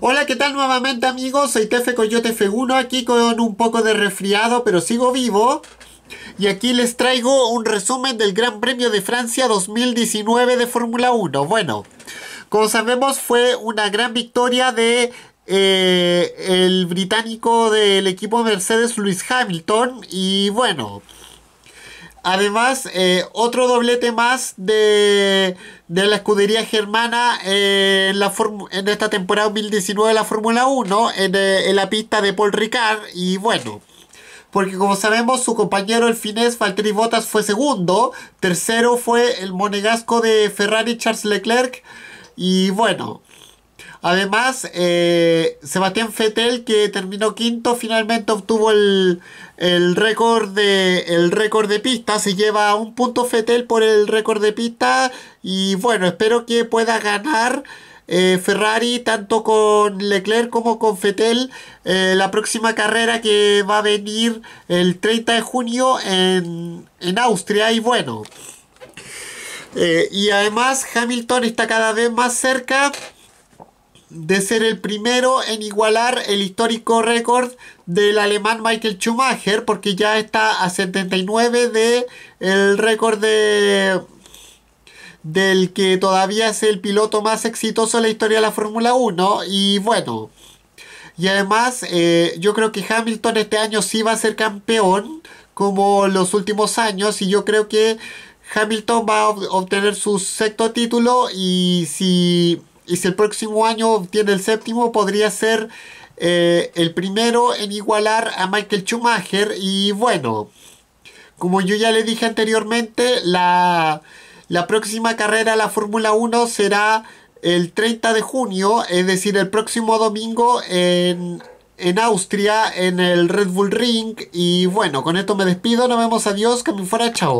Hola, ¿qué tal nuevamente amigos? Soy Tefe Coyote F1 aquí con un poco de resfriado, pero sigo vivo. Y aquí les traigo un resumen del Gran Premio de Francia 2019 de Fórmula 1. Bueno, como sabemos fue una gran victoria de eh, el británico del equipo Mercedes Lewis Hamilton y bueno... Además, eh, otro doblete más de, la escudería germana eh, en, la en esta temporada 2019 de la Fórmula 1, eh, en, la pista de Paul Ricard. Y bueno, porque como sabemos, su compañero el finés Valtteri Bottas fue segundo, tercero fue el monegasco de Ferrari Charles Leclerc. Y bueno, Además, eh, Sebastián Fettel que terminó quinto, finalmente obtuvo el, récord de el récord de pista. Se lleva un punto Fetel por el récord de pista. Y bueno, espero que pueda ganar. Eh, Ferrari, tanto con Leclerc como con Fettel eh, la próxima carrera que va a venir el 30 de junio en, Austria. Y bueno, y además Hamilton está cada vez más cerca de ser el primero en igualar el histórico récord del alemán Michael Schumacher, porque ya está a 79 de el récord de del que todavía es el piloto más exitoso en la historia de la Fórmula 1 y bueno y además eh, yo creo que Hamilton este año sí va a ser campeón como los últimos años y yo creo que Hamilton va a obtener su sexto título y si y si el próximo año obtiene el séptimo, podría ser eh, el primero en igualar a Michael Schumacher. Y bueno, como yo ya le dije anteriormente, la, próxima carrera de la Fórmula 1 será el 30 de junio, es decir, el próximo domingo en, Austria, en el Red Bull Ring. Y bueno, con esto me despido, nos vemos, adiós, que me fuera, chao.